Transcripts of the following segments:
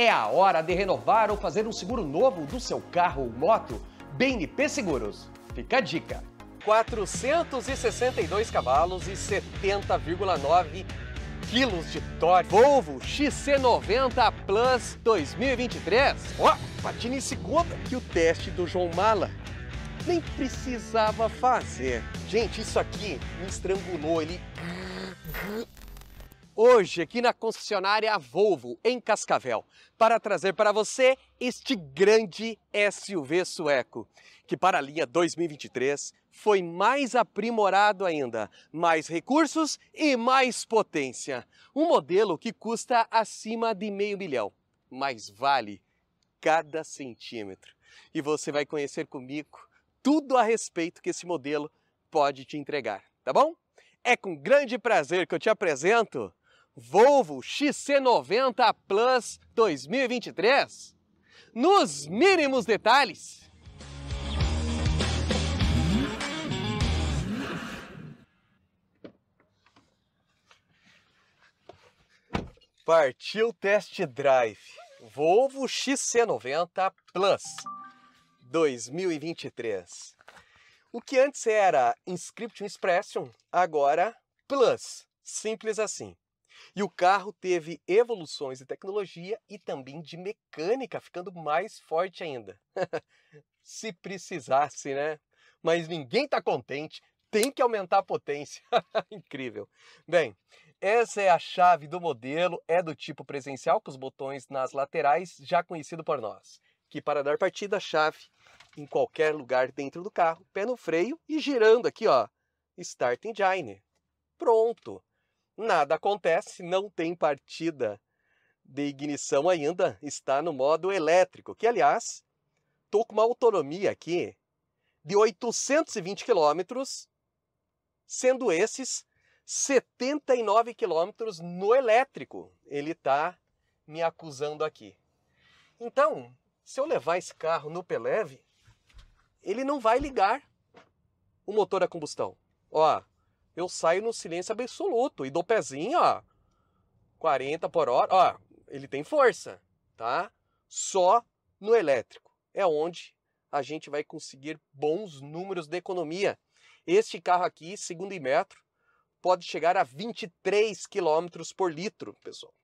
É a hora de renovar ou fazer um seguro novo do seu carro ou moto? BNP Seguros. Fica a dica. 462 cavalos e 70,9 quilos de torque. Volvo XC90 Plus 2023. Ó, oh, em segunda que o teste do João Mala. Nem precisava fazer. Gente, isso aqui me estrangulou. Ele hoje aqui na concessionária Volvo, em Cascavel, para trazer para você este grande SUV sueco, que para a linha 2023 foi mais aprimorado ainda, mais recursos e mais potência. Um modelo que custa acima de meio milhão, mas vale cada centímetro. E você vai conhecer comigo tudo a respeito que esse modelo pode te entregar, tá bom? É com grande prazer que eu te apresento Volvo XC90 Plus 2023 nos mínimos detalhes. Partiu test drive Volvo XC90 Plus 2023. O que antes era Inscription Expression, agora Plus, simples assim. E o carro teve evoluções de tecnologia e também de mecânica, ficando mais forte ainda. Se precisasse, né? Mas ninguém está contente, tem que aumentar a potência. Incrível. Bem, essa é a chave do modelo, é do tipo presencial, com os botões nas laterais, já conhecido por nós. Que para dar partida, a chave em qualquer lugar dentro do carro, pé no freio e girando aqui, ó. Start Engine. Pronto! Nada acontece, não tem partida de ignição ainda, está no modo elétrico, que aliás, estou com uma autonomia aqui de 820 quilômetros, sendo esses 79 quilômetros no elétrico. Ele está me acusando aqui. Então, se eu levar esse carro no Peleve, ele não vai ligar o motor a combustão. Ó, eu saio no silêncio absoluto e dou pezinho, ó, 40 por hora, ó, ele tem força, tá? Só no elétrico é onde a gente vai conseguir bons números de economia. Este carro aqui, segundo em metro, pode chegar a 23 km por litro, pessoal.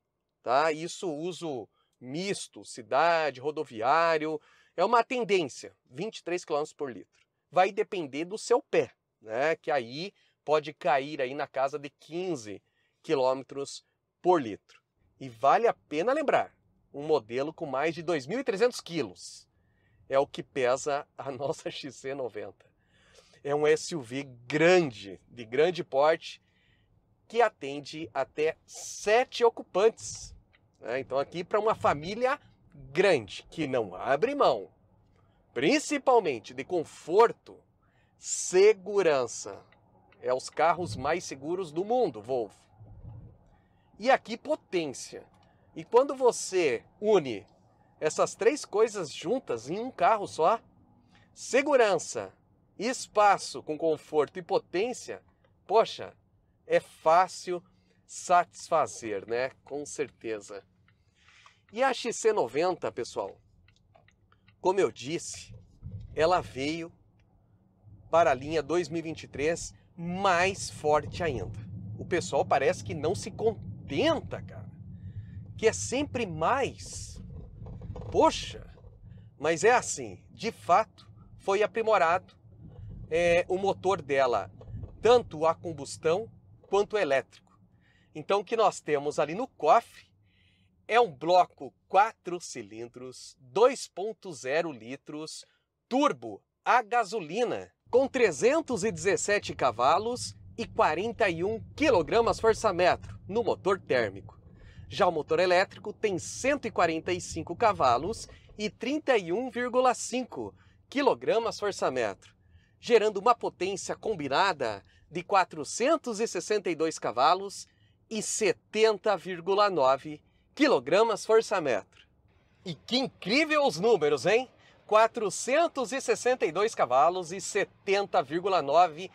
Tá? Isso uso misto, cidade, rodoviário, é uma tendência, 23 km por litro. Vai depender do seu pé, né? Que aí pode cair aí na casa de 15 km por litro. E vale a pena lembrar, um modelo com mais de 2.300 quilos é o que pesa a nossa XC90. É um SUV grande, de grande porte, que atende até sete ocupantes. Né? Então aqui para uma família grande, que não abre mão, principalmente de conforto, segurança é os carros mais seguros do mundo, Volvo. E aqui potência. E quando você une essas três coisas juntas em um carro só, segurança, espaço com conforto e potência, poxa, é fácil satisfazer, né? Com certeza. E a XC90, pessoal, como eu disse, ela veio para a linha 2023 mais forte ainda. O pessoal parece que não se contenta, cara. Que é sempre mais. Poxa, mas é assim, de fato, foi aprimorado é, o motor dela, tanto a combustão quanto o elétrico. Então o que nós temos ali no cofre é um bloco 4 cilindros, 2.0 litros, turbo a gasolina com 317 cavalos e 41 kgfm no motor térmico. Já o motor elétrico tem 145 cavalos e 31,5 kgfm, gerando uma potência combinada de 462 cavalos e 70,9 kgfm. E que incrível os números, hein? 462 cavalos e 70,9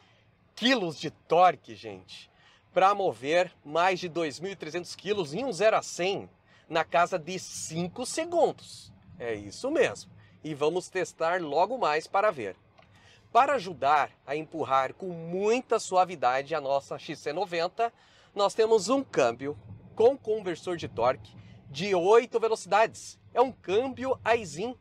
quilos de torque, gente, para mover mais de 2.300 quilos em um 0 a 100 na casa de 5 segundos. É isso mesmo. E vamos testar logo mais para ver. Para ajudar a empurrar com muita suavidade a nossa XC90, nós temos um câmbio com conversor de torque de 8 velocidades. É um câmbio Aizin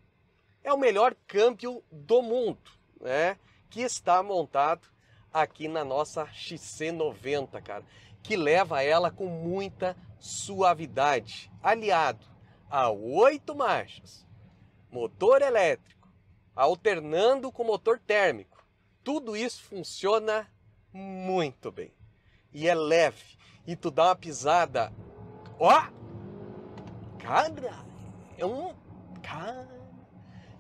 é o melhor câmbio do mundo, né? Que está montado aqui na nossa XC90, cara, que leva ela com muita suavidade, aliado a oito marchas, motor elétrico, alternando com motor térmico. Tudo isso funciona muito bem. E é leve. E tu dá uma pisada. Ó! Cara, é um. Cara.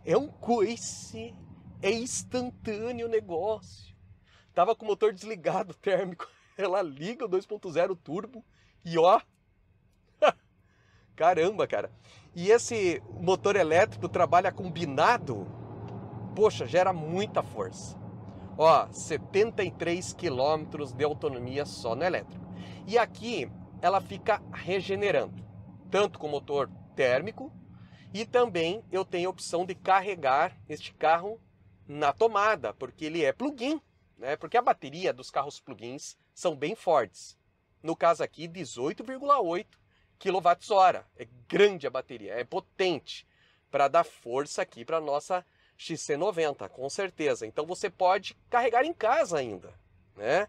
É um coice, é instantâneo o negócio. Tava com o motor desligado térmico, ela liga o 2.0 turbo e ó, caramba, cara. E esse motor elétrico trabalha combinado, poxa, gera muita força. Ó, 73 quilômetros de autonomia só no elétrico. E aqui ela fica regenerando, tanto com motor térmico e também eu tenho a opção de carregar este carro na tomada, porque ele é plug-in, né? Porque a bateria dos carros plug-ins são bem fortes. No caso aqui, 18,8 kWh. É grande a bateria, é potente para dar força aqui para nossa XC90, com certeza. Então você pode carregar em casa ainda, né?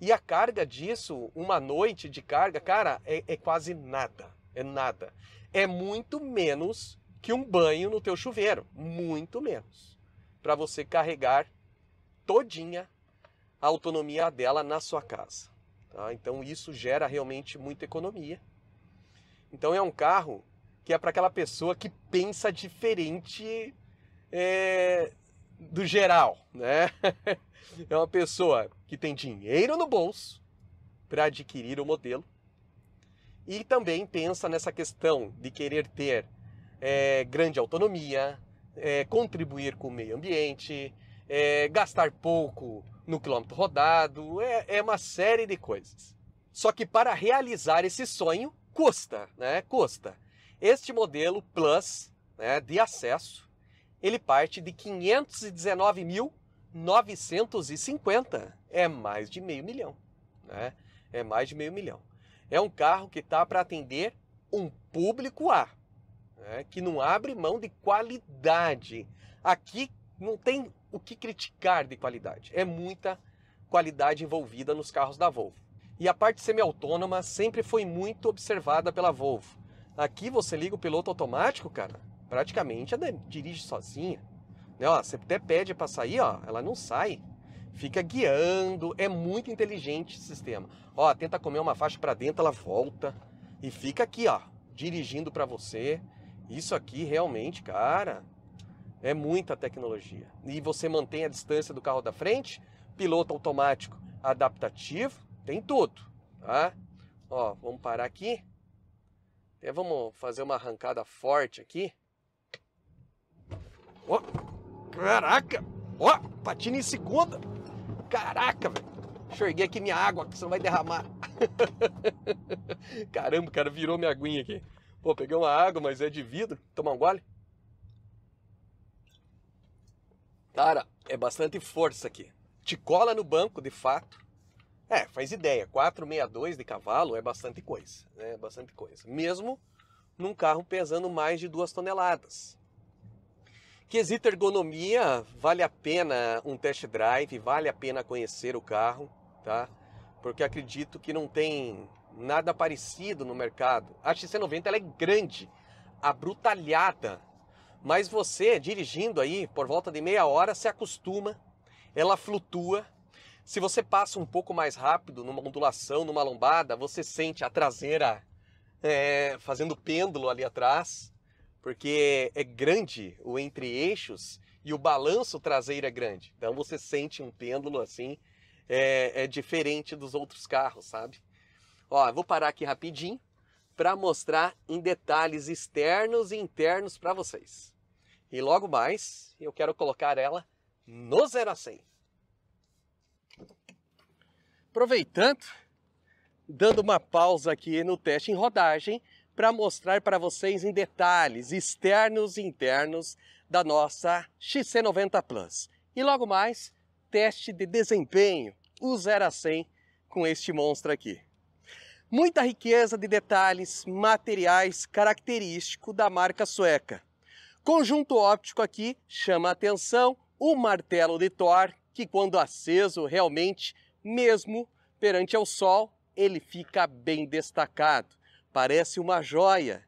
E a carga disso, uma noite de carga, cara, é, é quase nada. É nada. É muito menos que um banho no teu chuveiro, muito menos. Para você carregar todinha a autonomia dela na sua casa. Tá? Então isso gera realmente muita economia. Então é um carro que é para aquela pessoa que pensa diferente é, do geral, né? É uma pessoa que tem dinheiro no bolso para adquirir o modelo e também pensa nessa questão de querer ter é, grande autonomia, é, contribuir com o meio ambiente, é, gastar pouco no quilômetro rodado, é, é uma série de coisas. Só que para realizar esse sonho custa, né? Custa. Este modelo Plus né, de acesso, ele parte de 519.950. É mais de meio milhão, né? É mais de meio milhão é um carro que está para atender um público A, né, que não abre mão de qualidade. Aqui não tem o que criticar de qualidade, é muita qualidade envolvida nos carros da Volvo. E a parte semi-autônoma sempre foi muito observada pela Volvo. Aqui você liga o piloto automático, cara, praticamente ela dirige sozinha. Né, ó, você até pede para sair, ó, ela não sai fica guiando, é muito inteligente esse sistema. Ó, tenta comer uma faixa para dentro, ela volta e fica aqui, ó, dirigindo para você. Isso aqui realmente, cara, é muita tecnologia. E você mantém a distância do carro da frente, piloto automático, adaptativo, tem tudo, tá? Ó, vamos parar aqui. Até vamos fazer uma arrancada forte aqui. Ó, oh, caraca! Ó, oh, patina em segunda. Caraca, velho! Enxerguei aqui minha água, que senão vai derramar. Caramba, o cara virou minha aguinha aqui. Pô, peguei uma água, mas é de vidro. Tomar um gole. Cara, é bastante força aqui. Te cola no banco, de fato. É, faz ideia. 462 de cavalo é bastante coisa. É né? bastante coisa. Mesmo num carro pesando mais de 2 toneladas. Quesito ergonomia, vale a pena um test drive, vale a pena conhecer o carro, tá? Porque acredito que não tem nada parecido no mercado. A XC90 ela é grande, abrutalhada, mas você dirigindo aí por volta de meia hora se acostuma, ela flutua. Se você passa um pouco mais rápido numa ondulação, numa lombada, você sente a traseira é, fazendo pêndulo ali atrás porque é grande o entre-eixos e o balanço traseiro é grande. Então você sente um pêndulo assim, é, é diferente dos outros carros, sabe? Ó, vou parar aqui rapidinho para mostrar em detalhes externos e internos para vocês. E logo mais, eu quero colocar ela no 0 a 100. Aproveitando, dando uma pausa aqui no teste em rodagem, para mostrar para vocês em detalhes externos e internos da nossa XC90 Plus. E logo mais, teste de desempenho, o 0 a 100 com este monstro aqui. Muita riqueza de detalhes materiais característico da marca sueca. Conjunto óptico aqui chama a atenção o martelo de Thor, que quando aceso realmente, mesmo perante ao sol, ele fica bem destacado parece uma joia.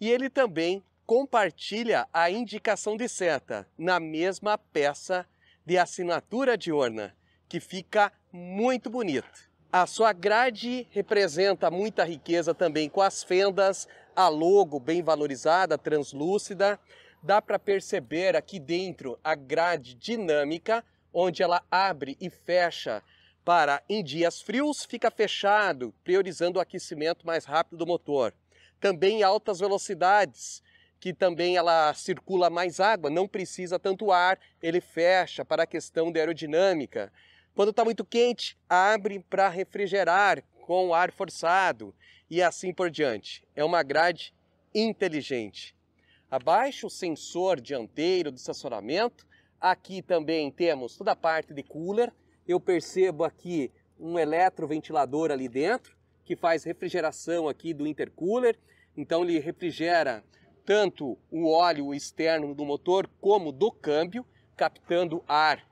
E ele também compartilha a indicação de seta na mesma peça de assinatura diurna, que fica muito bonito. A sua grade representa muita riqueza também com as fendas, a logo bem valorizada, translúcida. Dá para perceber aqui dentro a grade dinâmica, onde ela abre e fecha para em dias frios, fica fechado, priorizando o aquecimento mais rápido do motor. Também em altas velocidades, que também ela circula mais água, não precisa tanto ar, ele fecha para a questão da aerodinâmica. Quando está muito quente, abre para refrigerar com ar forçado e assim por diante. É uma grade inteligente. Abaixo o sensor dianteiro do estacionamento. Aqui também temos toda a parte de cooler, eu percebo aqui um eletroventilador ali dentro, que faz refrigeração aqui do intercooler, então ele refrigera tanto o óleo externo do motor como do câmbio, captando ar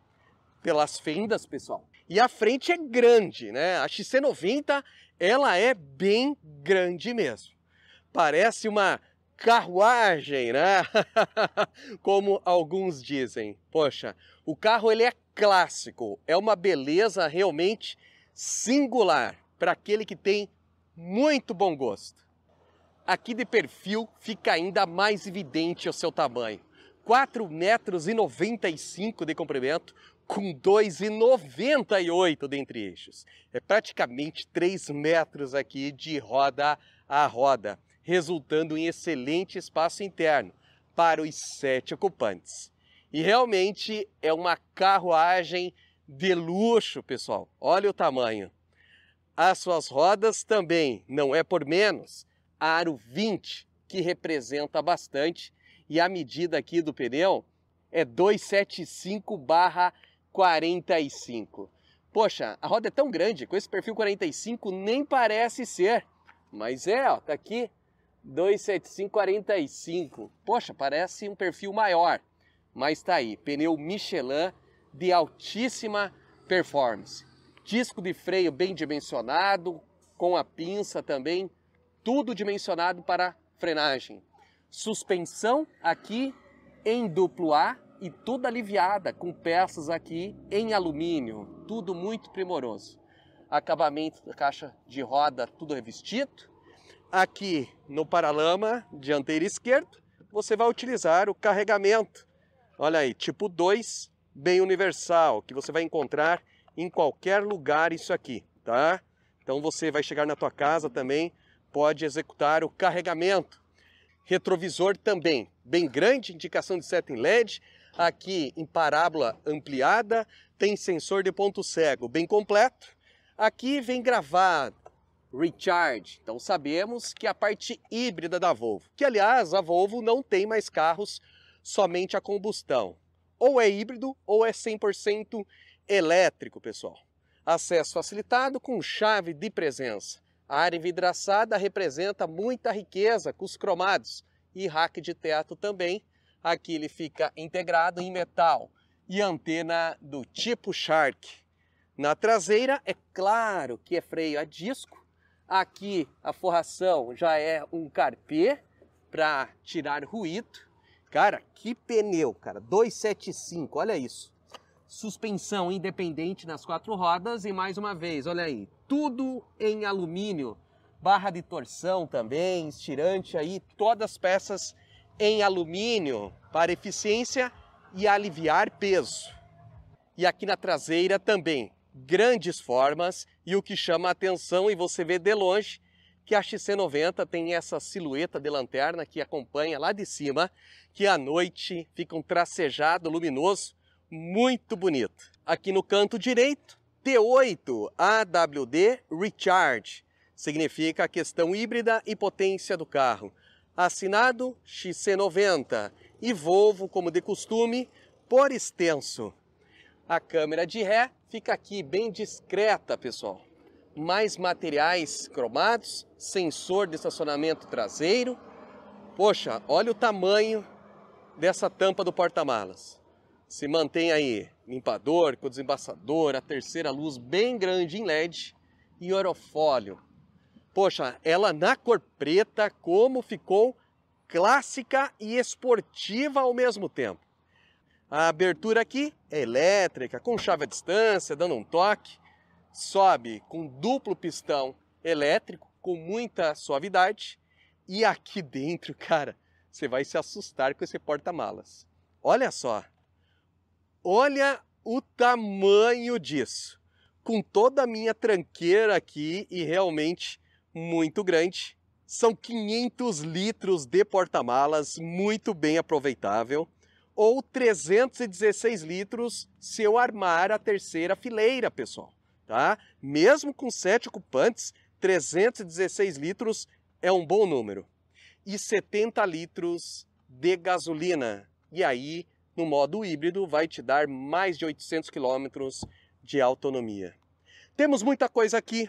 pelas fendas, pessoal. E a frente é grande, né? A XC90, ela é bem grande mesmo. Parece uma carruagem, né? Como alguns dizem. Poxa, o carro ele é clássico, é uma beleza realmente singular para aquele que tem muito bom gosto. Aqui de perfil fica ainda mais evidente o seu tamanho. 4,95 metros de comprimento com 2,98 de entre eixos. É praticamente 3 metros aqui de roda a roda resultando em excelente espaço interno para os sete ocupantes. E realmente é uma carruagem de luxo, pessoal. Olha o tamanho. As suas rodas também, não é por menos, aro 20, que representa bastante. E a medida aqui do pneu é 275 45. Poxa, a roda é tão grande, com esse perfil 45 nem parece ser. Mas é, ó, tá aqui 27545. Poxa, parece um perfil maior, mas tá aí, pneu Michelin de altíssima performance. Disco de freio bem dimensionado, com a pinça também, tudo dimensionado para frenagem. Suspensão aqui em duplo A e toda aliviada com peças aqui em alumínio, tudo muito primoroso. Acabamento da caixa de roda tudo revestido, aqui no paralama dianteiro esquerdo, você vai utilizar o carregamento, olha aí, tipo 2, bem universal, que você vai encontrar em qualquer lugar isso aqui, tá? Então você vai chegar na tua casa também, pode executar o carregamento. Retrovisor também, bem grande, indicação de seta em LED, aqui em parábola ampliada, tem sensor de ponto cego bem completo. Aqui vem gravar. Recharge. Então sabemos que é a parte híbrida da Volvo, que aliás a Volvo não tem mais carros somente a combustão. Ou é híbrido ou é 100% elétrico, pessoal. Acesso facilitado com chave de presença. A área envidraçada representa muita riqueza com os cromados e rack de teto também. Aqui ele fica integrado em metal e antena do tipo Shark. Na traseira, é claro que é freio a disco Aqui a forração já é um carpê para tirar ruído. Cara, que pneu, cara. 275, olha isso. Suspensão independente nas quatro rodas e mais uma vez, olha aí, tudo em alumínio. Barra de torção também, estirante aí, todas as peças em alumínio para eficiência e aliviar peso. E aqui na traseira também, grandes formas e o que chama a atenção e você vê de longe que a XC90 tem essa silhueta de lanterna que acompanha lá de cima, que à noite fica um tracejado luminoso muito bonito. Aqui no canto direito, T8 AWD Recharge, significa a questão híbrida e potência do carro. Assinado XC90 e Volvo, como de costume, por extenso. A câmera de ré fica aqui bem discreta, pessoal. Mais materiais cromados, sensor de estacionamento traseiro. Poxa, olha o tamanho dessa tampa do porta-malas. Se mantém aí limpador, com desembaçador, a terceira luz bem grande em LED e orofólio Poxa, ela na cor preta, como ficou clássica e esportiva ao mesmo tempo. A abertura aqui é elétrica, com chave à distância, dando um toque, sobe com duplo pistão elétrico, com muita suavidade. E aqui dentro, cara, você vai se assustar com esse porta-malas. Olha só, olha o tamanho disso. Com toda a minha tranqueira aqui e realmente muito grande. São 500 litros de porta-malas, muito bem aproveitável ou 316 litros se eu armar a terceira fileira, pessoal. Tá? Mesmo com 7 ocupantes, 316 litros é um bom número. E 70 litros de gasolina. E aí, no modo híbrido, vai te dar mais de 800 quilômetros de autonomia. Temos muita coisa aqui.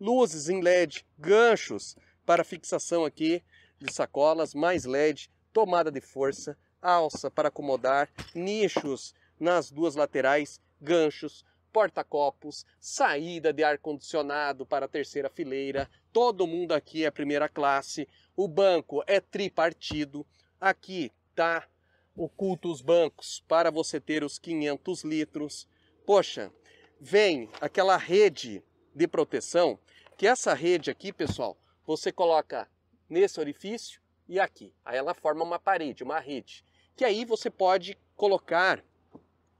Luzes em LED, ganchos para fixação aqui de sacolas, mais LED, tomada de força, alça para acomodar, nichos nas duas laterais, ganchos, porta-copos, saída de ar-condicionado para a terceira fileira. Todo mundo aqui é primeira classe. O banco é tripartido. Aqui tá oculto os bancos para você ter os 500 litros. Poxa, vem aquela rede de proteção, que essa rede aqui, pessoal, você coloca nesse orifício e aqui. Aí ela forma uma parede, uma rede, que aí você pode colocar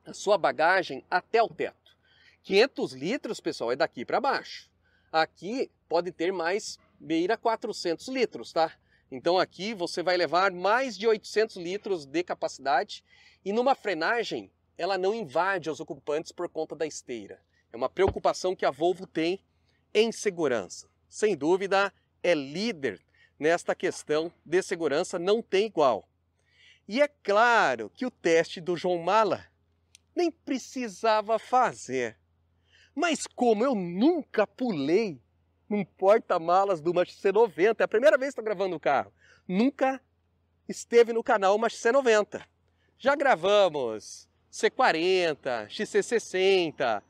a sua bagagem até o teto. 500 litros, pessoal, é daqui para baixo. Aqui pode ter mais beira 400 litros, tá? Então aqui você vai levar mais de 800 litros de capacidade e numa frenagem ela não invade os ocupantes por conta da esteira. É uma preocupação que a Volvo tem em segurança. Sem dúvida, é líder nesta questão de segurança não tem igual. E é claro que o teste do João Mala nem precisava fazer. Mas como eu nunca pulei num porta-malas do Mach C90, é a primeira vez que estou gravando o carro, nunca esteve no canal Mach C90. Já gravamos C40, XC60,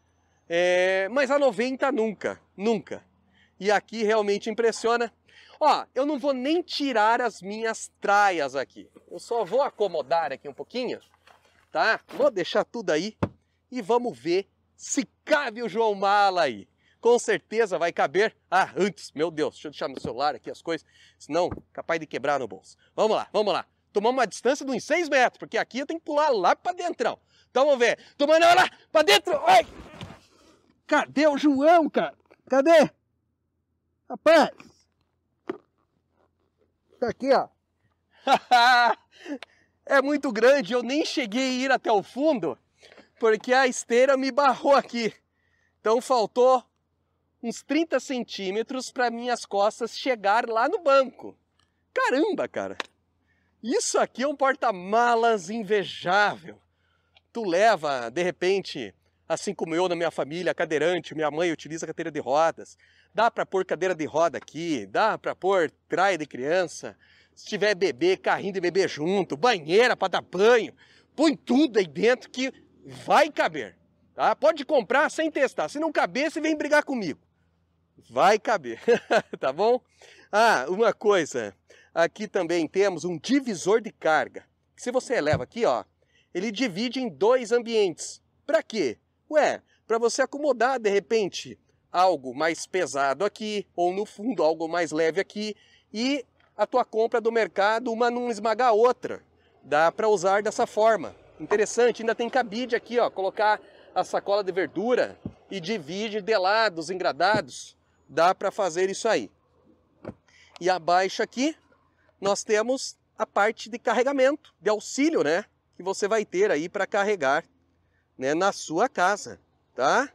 é, mas a 90 nunca, nunca. E aqui realmente impressiona Ó, eu não vou nem tirar as minhas traias aqui. Eu só vou acomodar aqui um pouquinho, tá? Vou deixar tudo aí e vamos ver se cabe o João Mala aí. Com certeza vai caber. Ah, antes, meu Deus, deixa eu deixar meu celular aqui as coisas, senão capaz de quebrar no bolso. Vamos lá, vamos lá. Tomamos uma distância de uns 6 metros, porque aqui eu tenho que pular lá pra dentro. Então vamos ver. Tomando lá pra dentro. Ai! Cadê o João, cara? Cadê? Rapaz! Tá aqui, ó. é muito grande, eu nem cheguei a ir até o fundo, porque a esteira me barrou aqui. Então faltou uns 30 centímetros para minhas costas chegar lá no banco. Caramba, cara! Isso aqui é um porta-malas invejável. Tu leva, de repente, assim como eu na minha família, cadeirante, minha mãe utiliza cadeira de rodas. Dá para pôr cadeira de roda aqui, dá para pôr traia de criança, se tiver bebê, carrinho de bebê junto, banheira para dar banho, põe tudo aí dentro que vai caber. Tá? Pode comprar sem testar. Se não caber, você vem brigar comigo. Vai caber, tá bom? Ah, uma coisa. Aqui também temos um divisor de carga. Se você eleva aqui, ó, ele divide em dois ambientes. Para quê? Ué, para você acomodar de repente algo mais pesado aqui, ou no fundo algo mais leve aqui, e a tua compra do mercado, uma não esmaga a outra. Dá para usar dessa forma. Interessante, ainda tem cabide aqui, ó, colocar a sacola de verdura e divide de lados, engradados. Dá para fazer isso aí. E abaixo aqui, nós temos a parte de carregamento, de auxílio, né? Que você vai ter aí para carregar né, na sua casa, tá?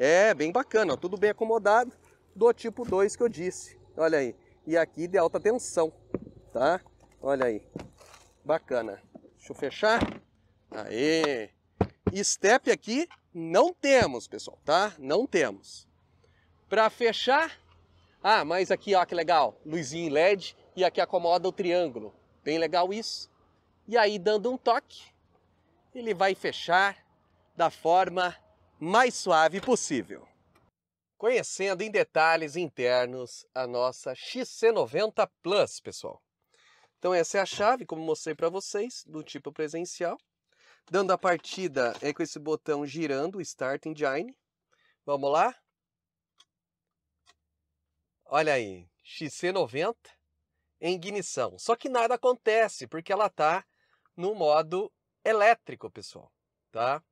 É, bem bacana, ó, tudo bem acomodado, do tipo 2 que eu disse. Olha aí. E aqui de alta tensão, tá? Olha aí. Bacana. Deixa eu fechar. Aê! Step aqui não temos, pessoal, tá? Não temos. Para fechar, ah, mas aqui, ó, que legal, luzinha LED e aqui acomoda o triângulo. Bem legal isso. E aí, dando um toque, ele vai fechar da forma mais suave possível. Conhecendo em detalhes internos a nossa XC90 Plus, pessoal. Então essa é a chave, como mostrei para vocês, do tipo presencial. Dando a partida é com esse botão girando, Start Engine. Vamos lá? Olha aí, XC90 em ignição. Só que nada acontece, porque ela está no modo elétrico, pessoal, tá?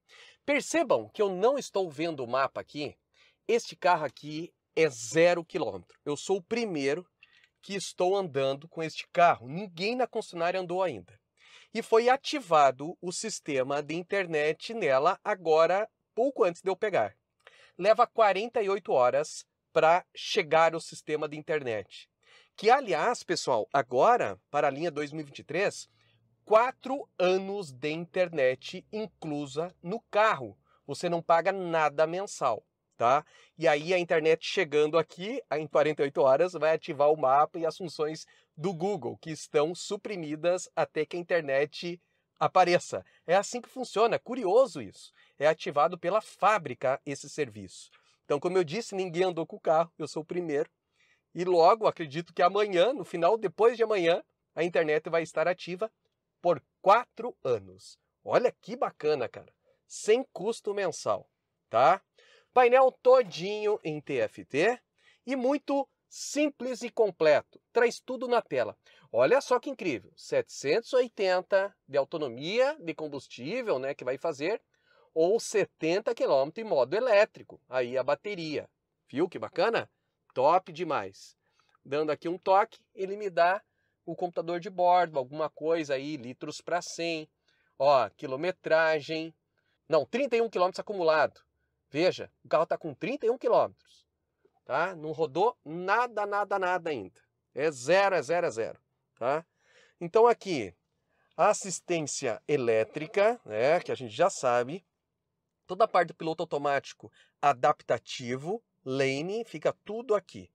Percebam que eu não estou vendo o mapa aqui. Este carro aqui é zero quilômetro. Eu sou o primeiro que estou andando com este carro. Ninguém na concessionária andou ainda. E foi ativado o sistema de internet nela agora, pouco antes de eu pegar. Leva 48 horas para chegar o sistema de internet. Que, aliás, pessoal, agora, para a linha 2023, quatro anos de internet inclusa no carro. Você não paga nada mensal, tá? E aí a internet chegando aqui em 48 horas vai ativar o mapa e as funções do Google que estão suprimidas até que a internet apareça. É assim que funciona. Curioso isso. É ativado pela fábrica esse serviço. Então, como eu disse, ninguém andou com o carro. Eu sou o primeiro. E logo, acredito que amanhã, no final, depois de amanhã, a internet vai estar ativa por quatro anos. Olha que bacana, cara. Sem custo mensal, tá? Painel todinho em TFT e muito simples e completo. Traz tudo na tela. Olha só que incrível. 780 de autonomia de combustível, né, que vai fazer ou 70 km em modo elétrico. Aí a bateria. Viu que bacana? Top demais. Dando aqui um toque, ele me dá o computador de bordo, alguma coisa aí, litros para 100, ó, quilometragem. Não, 31 quilômetros acumulado. Veja, o carro está com 31 quilômetros, tá? Não rodou nada, nada, nada ainda. É zero, é zero, é zero, tá? Então aqui, assistência elétrica, né, que a gente já sabe, toda a parte do piloto automático adaptativo, lane, fica tudo aqui.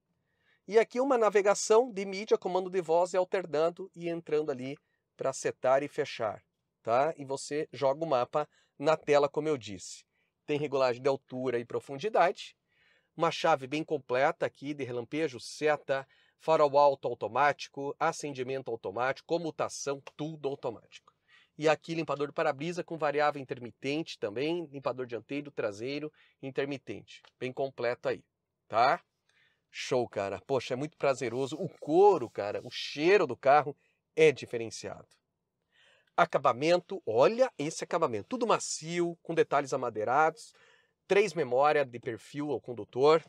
E aqui uma navegação de mídia, comando de voz e alternando e entrando ali para setar e fechar, tá? E você joga o mapa na tela, como eu disse. Tem regulagem de altura e profundidade, uma chave bem completa aqui de relampejo, seta, farol alto automático, acendimento automático, comutação, tudo automático. E aqui limpador de para-brisa com variável intermitente também, limpador dianteiro, traseiro, intermitente. Bem completo aí, tá? Show, cara. Poxa, é muito prazeroso. O couro, cara, o cheiro do carro é diferenciado. Acabamento, olha esse acabamento. Tudo macio, com detalhes amadeirados, três memórias de perfil ao condutor,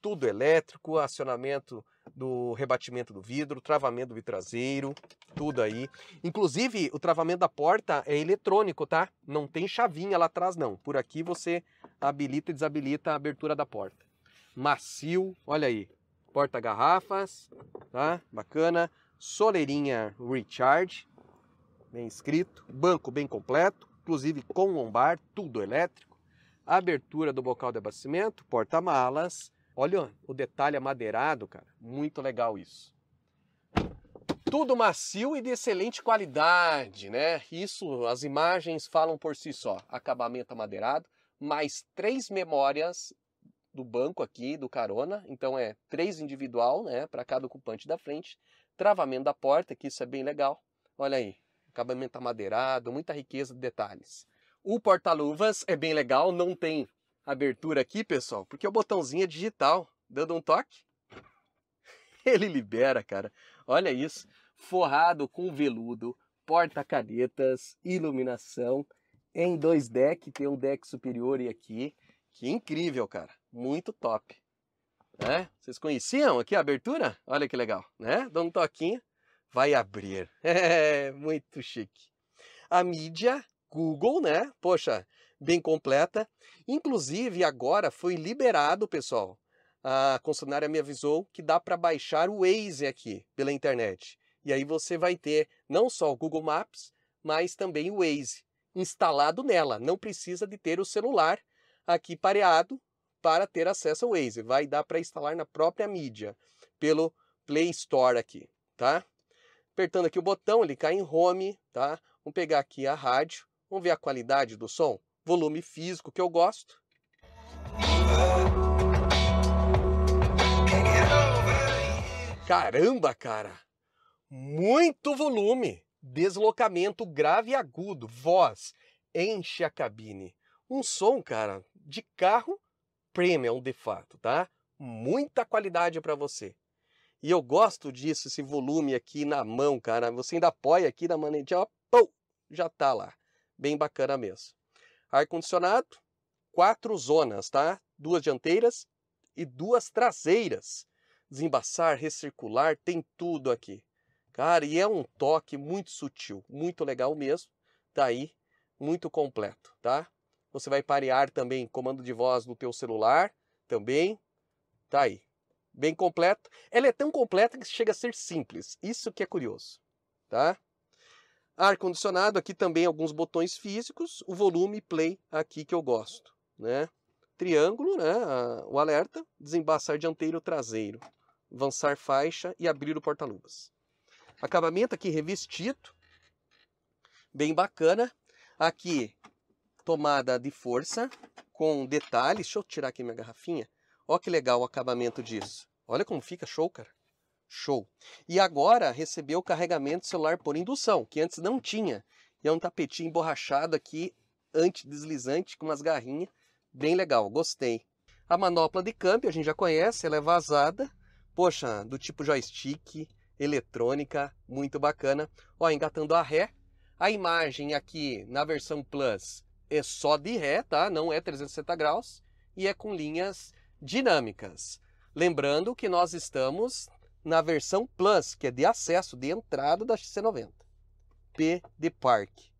tudo elétrico, acionamento do rebatimento do vidro, travamento do traseiro, tudo aí. Inclusive, o travamento da porta é eletrônico, tá? Não tem chavinha lá atrás, não. Por aqui você habilita e desabilita a abertura da porta macio, olha aí, porta-garrafas, tá? Bacana. Soleirinha Recharge, bem escrito. Banco bem completo, inclusive com lombar, tudo elétrico. Abertura do bocal de abastecimento, porta-malas. Olha o detalhe amadeirado, cara. Muito legal isso. Tudo macio e de excelente qualidade, né? Isso, as imagens falam por si só. Acabamento amadeirado, mais três memórias do banco aqui, do carona, então é três individual, né, para cada ocupante da frente, travamento da porta, que isso é bem legal. Olha aí, acabamento amadeirado, muita riqueza de detalhes. O porta-luvas é bem legal, não tem abertura aqui, pessoal, porque é o botãozinho é digital, dando um toque, ele libera, cara. Olha isso, forrado com veludo, porta-canetas, iluminação, em dois decks, tem um deck superior e aqui, que incrível, cara muito top. Né? Vocês conheciam aqui a abertura? Olha que legal, né? Dá um toquinho, vai abrir. É, muito chique. A mídia Google, né? Poxa, bem completa. Inclusive, agora foi liberado, pessoal. A concessionária me avisou que dá para baixar o Waze aqui pela internet. E aí você vai ter não só o Google Maps, mas também o Waze instalado nela. Não precisa de ter o celular aqui pareado para ter acesso ao Waze. Vai dar para instalar na própria mídia, pelo Play Store aqui, tá? Apertando aqui o botão, ele cai em Home, tá? Vamos pegar aqui a rádio, vamos ver a qualidade do som, volume físico que eu gosto. Caramba, cara! Muito volume! Deslocamento grave e agudo, voz, enche a cabine. Um som, cara, de carro premium de fato, tá? Muita qualidade para você. E eu gosto disso, esse volume aqui na mão, cara. Você ainda apoia aqui na manetinha, ó, pum, já tá lá. Bem bacana mesmo. Ar-condicionado, quatro zonas, tá? Duas dianteiras e duas traseiras. Desembaçar, recircular, tem tudo aqui. Cara, e é um toque muito sutil, muito legal mesmo. Daí, tá muito completo, tá? Você vai parear também comando de voz no teu celular, também. Tá aí. Bem completo. Ela é tão completa que chega a ser simples. Isso que é curioso, tá? Ar condicionado aqui também alguns botões físicos, o volume play aqui que eu gosto, né? Triângulo, né? O alerta, desembaçar dianteiro, traseiro, avançar faixa e abrir o porta-luvas. Acabamento aqui revestido, bem bacana. Aqui tomada de força com detalhes. Deixa eu tirar aqui minha garrafinha. Olha que legal o acabamento disso. Olha como fica show, cara. Show. E agora recebeu carregamento celular por indução, que antes não tinha. E é um tapetinho emborrachado aqui, antideslizante, com umas garrinhas. Bem legal, gostei. A manopla de câmbio a gente já conhece, ela é vazada. Poxa, do tipo joystick, eletrônica, muito bacana. Ó, engatando a ré. A imagem aqui na versão Plus é só de ré, tá? Não é 360 graus e é com linhas dinâmicas. Lembrando que nós estamos na versão Plus, que é de acesso, de entrada da XC90. P de parque.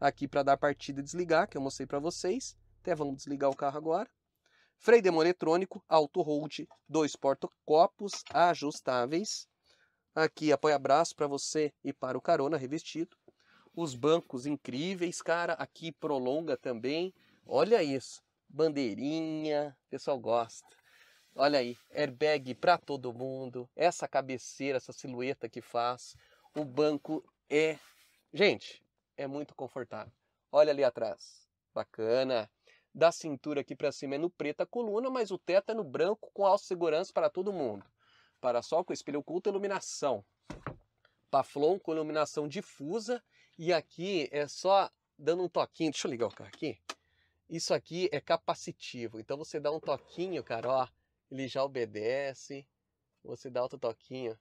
Aqui para dar partida e desligar, que eu mostrei para vocês. Até vamos desligar o carro agora. Freio de mão eletrônico, auto hold, dois porta-copos ajustáveis. Aqui apoia-braço para você e para o carona revestido. Os bancos incríveis, cara. Aqui prolonga também. Olha isso. Bandeirinha. O pessoal gosta. Olha aí, airbag para todo mundo. Essa cabeceira, essa silhueta que faz. O banco é, gente, é muito confortável. Olha ali atrás. Bacana. Da cintura aqui para cima é no preto a coluna, mas o teto é no branco com alta segurança para todo mundo. para Para-sol com espelho oculto e iluminação. Paflon com iluminação difusa e aqui é só dando um toquinho. Deixa eu ligar o carro aqui. Isso aqui é capacitivo. Então você dá um toquinho, cara, ó, ele já obedece. Você dá outro toquinho.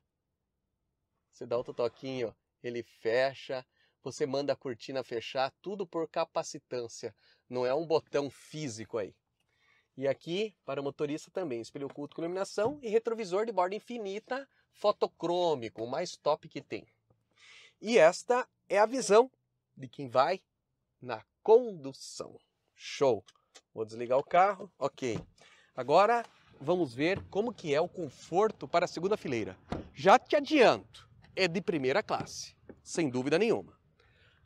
Você dá outro toquinho, ele fecha. Você manda a cortina fechar, tudo por capacitância. Não é um botão físico aí. E aqui, para o motorista também, espelho oculto com iluminação e retrovisor de borda infinita, fotocrômico, o mais top que tem. E esta é a visão de quem vai na condução. Show. Vou desligar o carro. OK. Agora vamos ver como que é o conforto para a segunda fileira. Já te adianto, é de primeira classe, sem dúvida nenhuma.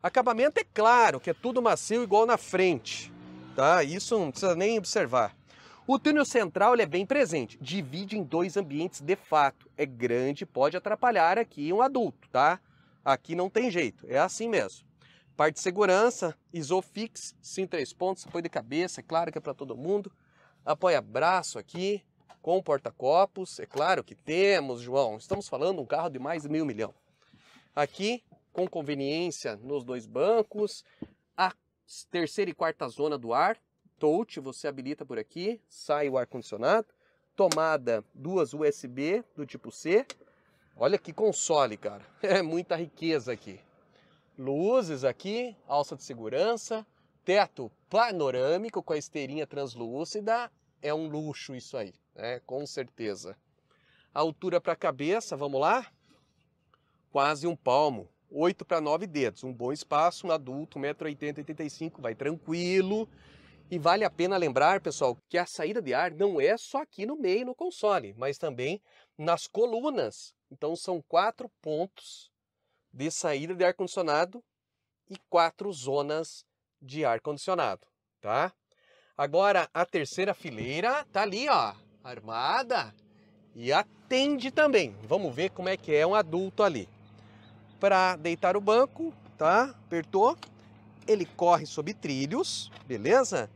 Acabamento é claro, que é tudo macio igual na frente, tá? Isso não precisa nem observar. O túnel central é bem presente, divide em dois ambientes de fato. É grande, pode atrapalhar aqui um adulto, tá? Aqui não tem jeito, é assim mesmo. Parte de segurança, Isofix, sim, três pontos, apoio de cabeça, é claro que é para todo mundo. Apoia braço aqui, com porta-copos, é claro que temos, João. Estamos falando um carro de mais de meio milhão. Aqui, com conveniência nos dois bancos, a terceira e quarta zona do ar, touch, você habilita por aqui, sai o ar-condicionado, tomada duas USB do tipo C, Olha que console, cara. É muita riqueza aqui. Luzes aqui, alça de segurança, teto panorâmico com a esteirinha translúcida. É um luxo isso aí, né? Com certeza. altura para a cabeça, vamos lá? Quase um palmo. 8 para 9 dedos, um bom espaço, um adulto, 1,80m, 85 vai tranquilo. E vale a pena lembrar, pessoal, que a saída de ar não é só aqui no meio, no console, mas também nas colunas. Então são quatro pontos de saída de ar-condicionado e quatro zonas de ar-condicionado, tá? Agora a terceira fileira tá ali, ó, armada e atende também. Vamos ver como é que é um adulto ali. Para deitar o banco, tá? Apertou. Ele corre sobre trilhos, beleza?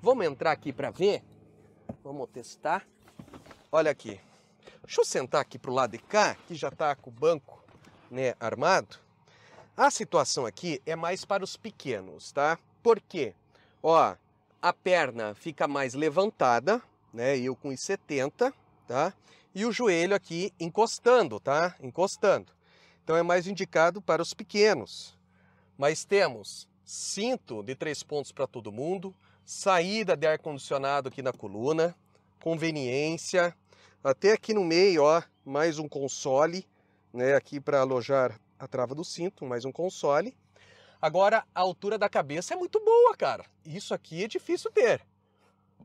Vamos entrar aqui para ver. Vamos testar. Olha aqui. Deixa eu sentar aqui para o lado de cá, que já está com o banco né, armado. A situação aqui é mais para os pequenos, tá? Por quê? Ó, a perna fica mais levantada, né? Eu com 70, tá? E o joelho aqui encostando, tá? Encostando. Então é mais indicado para os pequenos. Mas temos cinto de três pontos para todo mundo, saída de ar condicionado aqui na coluna, conveniência, até aqui no meio, ó, mais um console, né, aqui para alojar a trava do cinto, mais um console. Agora, a altura da cabeça é muito boa, cara. Isso aqui é difícil ter.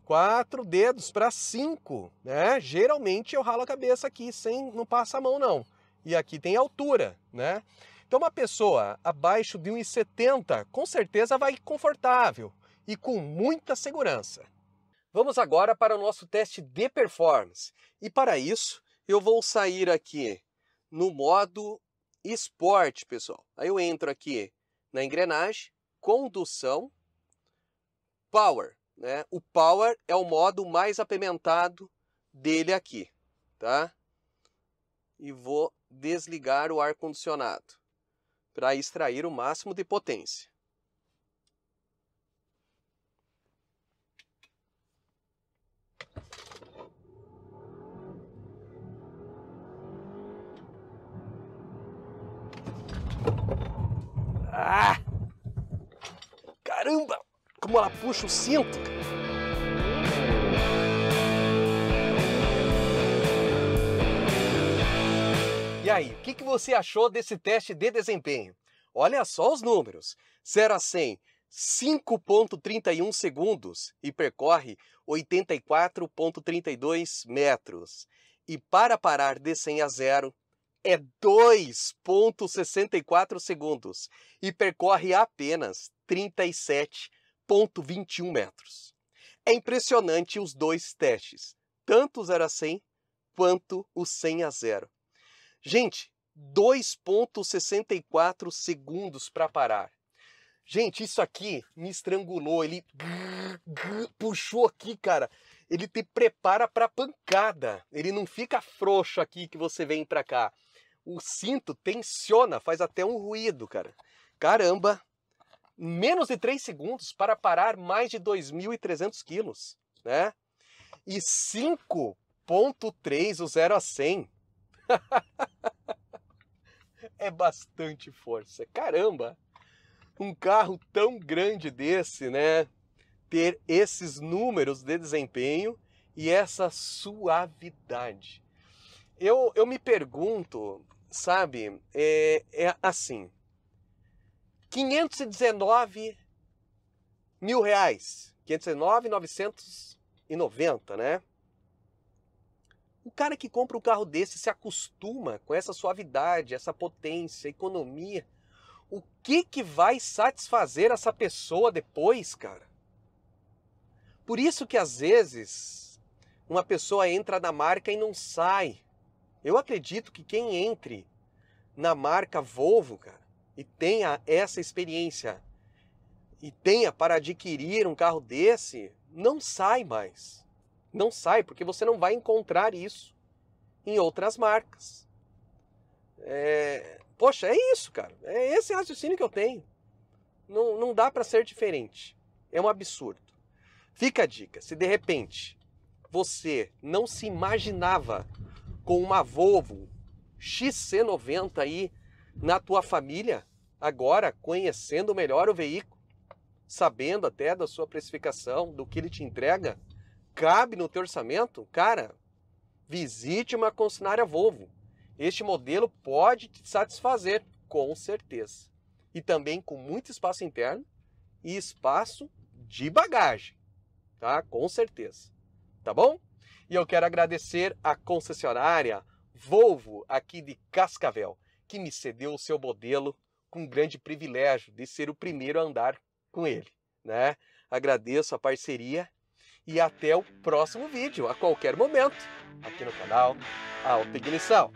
Quatro dedos para cinco, né? Geralmente eu ralo a cabeça aqui, sem não passa a mão não. E aqui tem altura, né? Então uma pessoa abaixo de 1,70 com certeza vai confortável e com muita segurança. Vamos agora para o nosso teste de performance. E para isso, eu vou sair aqui no modo esporte, pessoal. Aí eu entro aqui na engrenagem, condução, power. Né? O power é o modo mais apimentado dele aqui, tá? E vou desligar o ar-condicionado para extrair o máximo de potência. Ah! Caramba! Como ela puxa o cinto! E aí, o que, que você achou desse teste de desempenho? Olha só os números: 0 a 100, 5,31 segundos e percorre 84,32 metros. E para parar de 100 a 0, é 2,64 segundos e percorre apenas 37,21 metros. É impressionante os dois testes, tanto o 0 a 100 quanto o 100 a 0. Gente, 2,64 segundos para parar. Gente, isso aqui me estrangulou. Ele puxou aqui, cara. Ele te prepara para pancada. Ele não fica frouxo aqui que você vem para cá o cinto tensiona, faz até um ruído, cara. Caramba! Menos de 3 segundos para parar mais de 2.300 quilos, né? E 5.3 o 0 a 100. é bastante força. Caramba! Um carro tão grande desse, né? Ter esses números de desempenho e essa suavidade. Eu, eu me pergunto sabe? É, é assim: 519 mil reais. 509,990, né? O cara que compra um carro desse se acostuma com essa suavidade, essa potência, economia. O que que vai satisfazer essa pessoa depois, cara? Por isso que às vezes uma pessoa entra na marca e não sai. Eu acredito que quem entre na marca Volvo, cara, e tenha essa experiência e tenha para adquirir um carro desse, não sai mais. Não sai, porque você não vai encontrar isso em outras marcas. É... Poxa, é isso, cara. É esse raciocínio que eu tenho. Não, não dá para ser diferente. É um absurdo. Fica a dica: se de repente você não se imaginava com uma Volvo XC90 aí na tua família, agora conhecendo melhor o veículo, sabendo até da sua precificação, do que ele te entrega, cabe no teu orçamento, cara, visite uma concessionária Volvo. Este modelo pode te satisfazer, com certeza. E também com muito espaço interno e espaço de bagagem, tá? Com certeza. Tá bom? E eu quero agradecer à concessionária Volvo, aqui de Cascavel, que me cedeu o seu modelo com o grande privilégio de ser o primeiro a andar com ele. Né? Agradeço a parceria e até o próximo vídeo, a qualquer momento, aqui no canal Alta Ignição.